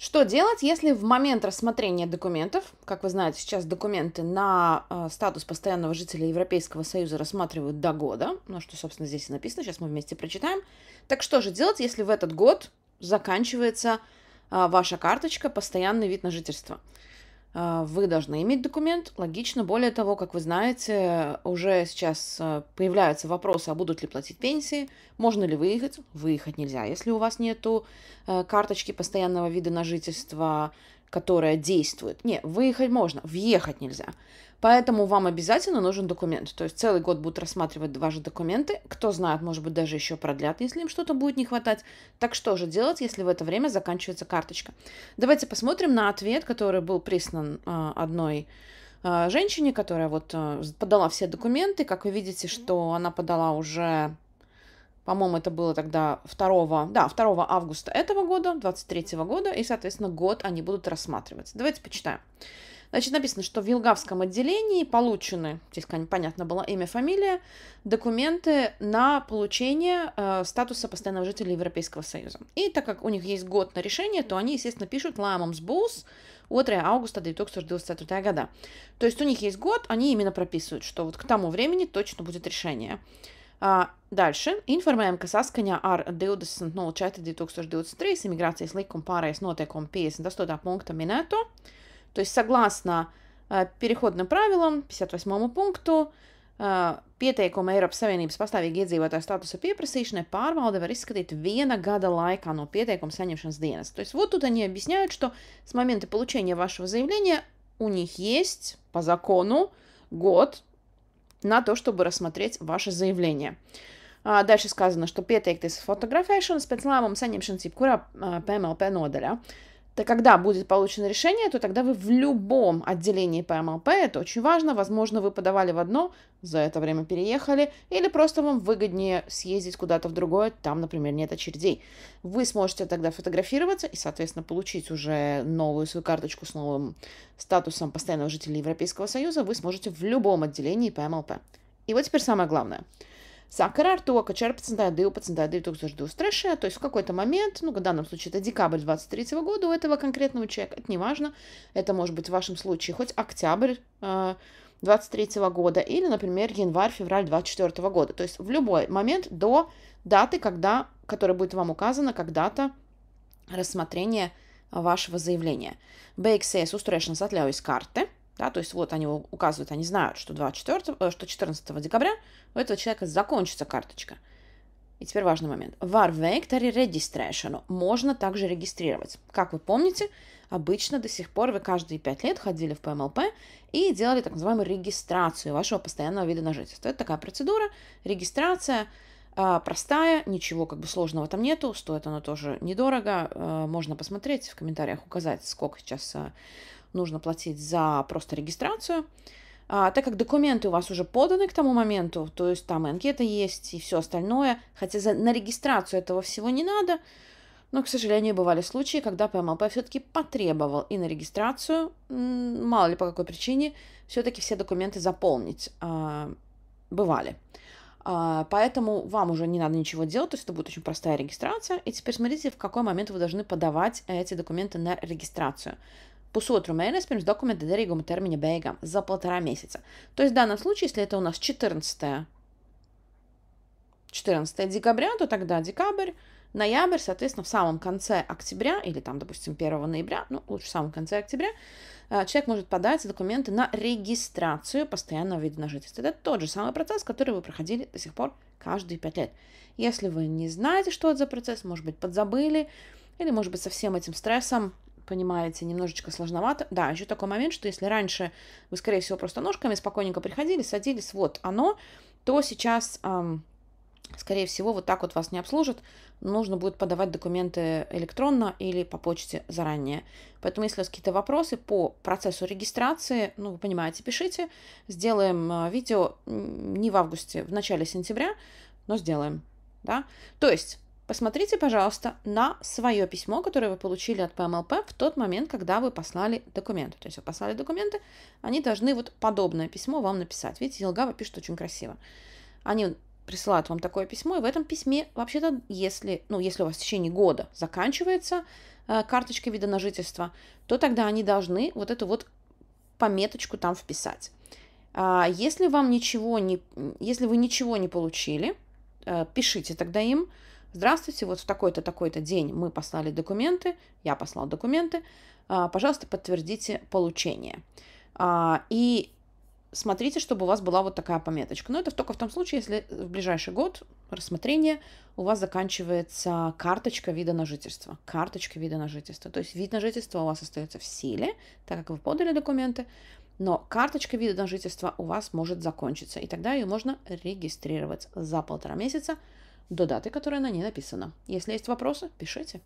Что делать, если в момент рассмотрения документов, как вы знаете, сейчас документы на э, статус постоянного жителя Европейского Союза рассматривают до года, ну что, собственно, здесь и написано, сейчас мы вместе прочитаем. Так что же делать, если в этот год заканчивается э, ваша карточка «Постоянный вид на жительство»? А, вы должны иметь документ, логично. Более того, как вы знаете, уже сейчас а, появляются вопросы, а будут ли платить пенсии, можно ли выехать. Выехать нельзя, если у вас нет а, карточки постоянного вида на жительство, которая действует. Не, выехать можно, въехать нельзя. Поэтому вам обязательно нужен документ. То есть целый год будут рассматривать ваши документы. Кто знает, может быть, даже еще продлят, если им что-то будет не хватать. Так что же делать, если в это время заканчивается карточка? Давайте посмотрим на ответ, который был прислан а, одной а, женщине, которая вот а, подала все документы. Как вы видите, что она подала уже по-моему, это было тогда 2, да, 2 августа этого года, 23 года, и, соответственно, год они будут рассматриваться. Давайте почитаем. Значит, написано, что в Елгавском отделении получены, здесь, понятно было имя, фамилия, документы на получение э, статуса постоянного жителя Европейского Союза. И так как у них есть год на решение, то они, естественно, пишут «Ламамс Бус» от августа 2023 года. То есть у них есть год, они именно прописывают, что вот к тому времени точно будет решение. Дальше информаем, ka saskaņā ar 20.04.2023 imigrācijas likuma pārējais noteikumu 58. пункта минето, то есть согласно э, переходным правилам 58. пункту pieteikumu э, Eiropas Savienības pastāvīgi iedzīvotāju statusa пieprasīšanai pārvalde var izskatīt viena gada laikā no pieteikuma saņemšanas dienas. То есть вот тут они объясняют, что с момента получения вашего заявления у них есть по закону год на то, чтобы рассмотреть ваше заявление. Дальше сказано, ka pieteikties fotografēšanas pēc lēmuma saņemšanas jebkurā PMLP nodaļā. то когда будет получено решение, то тогда вы в любом отделении по МЛП, это очень важно, возможно, вы подавали в одно, за это время переехали, или просто вам выгоднее съездить куда-то в другое, там, например, нет очередей. Вы сможете тогда фотографироваться и, соответственно, получить уже новую свою карточку с новым статусом постоянного жителя Европейского Союза, вы сможете в любом отделении по МЛП. И вот теперь самое главное – Сакара Арто, то, 14, 12, 2023, то есть в какой-то момент, ну, в данном случае это декабрь 23 года у этого конкретного человека, это неважно это может быть в вашем случае хоть октябрь 23 э, года или, например, январь-февраль 24 года, то есть в любой момент до даты, когда, которая будет вам указана, когда-то рассмотрение вашего заявления. BXS устроишь на сатляуис карты. Да, то есть вот они указывают, они знают, что, 24, э, что 14 декабря у этого человека закончится карточка. И теперь важный момент. Var Vectory Registration можно также регистрировать. Как вы помните, обычно до сих пор вы каждые 5 лет ходили в ПМЛП и делали так называемую регистрацию вашего постоянного вида на жительство. Это такая процедура, регистрация а, простая, ничего как бы сложного там нету, стоит она тоже недорого, э, можно посмотреть в комментариях, указать, сколько сейчас э, нужно платить за просто регистрацию. А, так как документы у вас уже поданы к тому моменту, то есть там и анкета есть, и все остальное, хотя за, на регистрацию этого всего не надо, но, к сожалению, бывали случаи, когда ПМЛП все-таки потребовал и на регистрацию, мало ли по какой причине, все-таки все документы заполнить. А, бывали. А, поэтому вам уже не надо ничего делать, то есть это будет очень простая регистрация. И теперь смотрите, в какой момент вы должны подавать эти документы на регистрацию. Pusotru mēnesi pirms dokumenta derīguma терминя beigām, за полтора месяца. То есть в данном случае, если это у нас 14, 14 декабря, то тогда декабрь, ноябрь, соответственно, в самом конце октября или там, допустим, 1 ноября, ну, лучше в самом конце октября, человек может подать документы на регистрацию постоянного вида на жительство. Это тот же самый процесс, который вы проходили до сих пор каждые 5 лет. Если вы не знаете, что это за процесс, может быть, подзабыли, или, может быть, со всем этим стрессом понимаете, немножечко сложновато. Да, еще такой момент, что если раньше вы, скорее всего, просто ножками спокойненько приходили, садились, вот оно, то сейчас, скорее всего, вот так вот вас не обслужат. Нужно будет подавать документы электронно или по почте заранее. Поэтому, если у вас какие-то вопросы по процессу регистрации, ну, вы понимаете, пишите. Сделаем а, видео не в августе, в начале сентября, но сделаем. Да? То есть Посмотрите, пожалуйста, на свое письмо, которое вы получили от ПМЛП в тот момент, когда вы послали документы. То есть вы послали документы, они должны вот подобное письмо вам написать. Видите, Елгава пишет очень красиво. Они присылают вам такое письмо, и в этом письме, вообще-то, если, ну, если у вас в течение года заканчивается э, карточка вида на жительство, то тогда они должны вот эту вот пометочку там вписать. А если вам ничего не, если вы ничего не получили, э, пишите тогда им, здравствуйте, вот в такой-то, такой-то день мы послали документы, я послал документы, а, пожалуйста, подтвердите получение. А, и смотрите, чтобы у вас была вот такая пометочка. Но это только в том случае, если в ближайший год рассмотрения у вас заканчивается карточка вида на жительство. Карточка вида на жительство. То есть вид на жительство у вас остается в силе, так как вы подали документы, но карточка вида на жительство у вас может закончиться, и тогда ее можно регистрировать за полтора месяца до даты, которая на ней написана. Если есть вопросы, пишите.